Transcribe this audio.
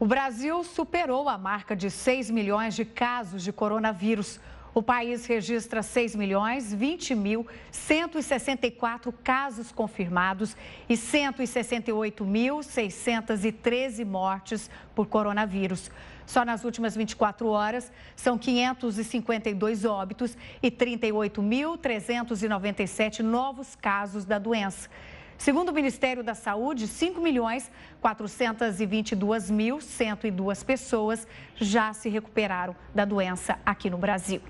O Brasil superou a marca de 6 milhões de casos de coronavírus. O país registra 6 milhões 20 mil 164 casos confirmados e 168.613 mortes por coronavírus. Só nas últimas 24 horas, são 552 óbitos e 38.397 novos casos da doença. Segundo o Ministério da Saúde, 5 milhões 422.102 pessoas já se recuperaram da doença aqui no Brasil.